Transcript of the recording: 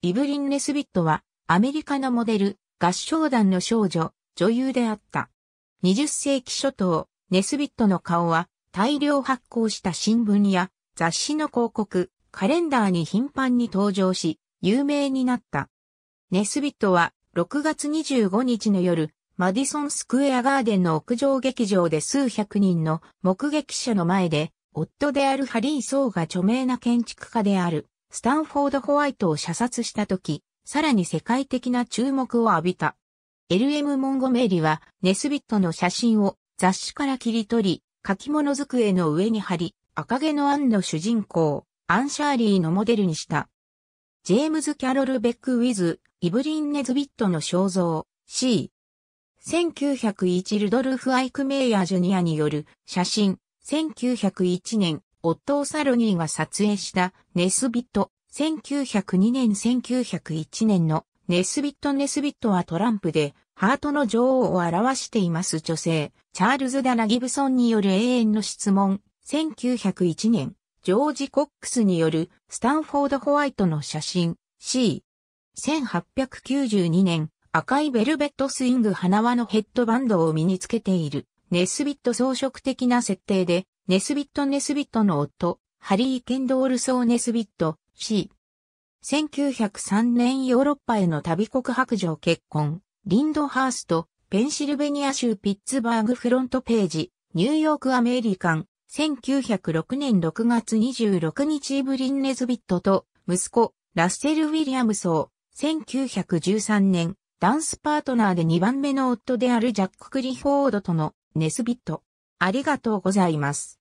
イブリン・ネスビットは、アメリカのモデル、合唱団の少女、女優であった。20世紀初頭、ネスビットの顔は、大量発行した新聞や雑誌の広告、カレンダーに頻繁に登場し、有名になった。ネスビットは、6月25日の夜、マディソンスクエアガーデンの屋上劇場で数百人の目撃者の前で、夫であるハリー・ソーが著名な建築家であるスタンフォード・ホワイトを射殺した時、さらに世界的な注目を浴びた。LM モンゴメイリはネスビットの写真を雑誌から切り取り、書き物机の上に貼り、赤毛のアンの主人公、アン・シャーリーのモデルにした。ジェームズ・キャロル・ベック・ウィズ、イブリン・ネズビットの肖像、C。1901ルドルフ・アイク・メイヤー・ジュニアによる写真、1901年、オットー・サルニーが撮影したネスビット、1902年1901年のネスビット・ネスビットはトランプでハートの女王を表しています女性、チャールズ・ダナ・ギブソンによる永遠の質問、1901年、ジョージ・コックスによるスタンフォード・ホワイトの写真、C。1892年、赤いベルベットスイング花輪のヘッドバンドを身につけている、ネスビット装飾的な設定で、ネスビット・ネスビットの夫、ハリー・ケンドール・ソー・ネスビット、C。1903年ヨーロッパへの旅告白状結婚、リンドハースト、ペンシルベニア州ピッツバーグフロントページ、ニューヨーク・アメリカン、1906年6月26日イブリン・ネズビットと、息子、ラッセル・ウィリアムソー、1913年、ダンスパートナーで2番目の夫であるジャック・クリフォードとのネスビット。ありがとうございます。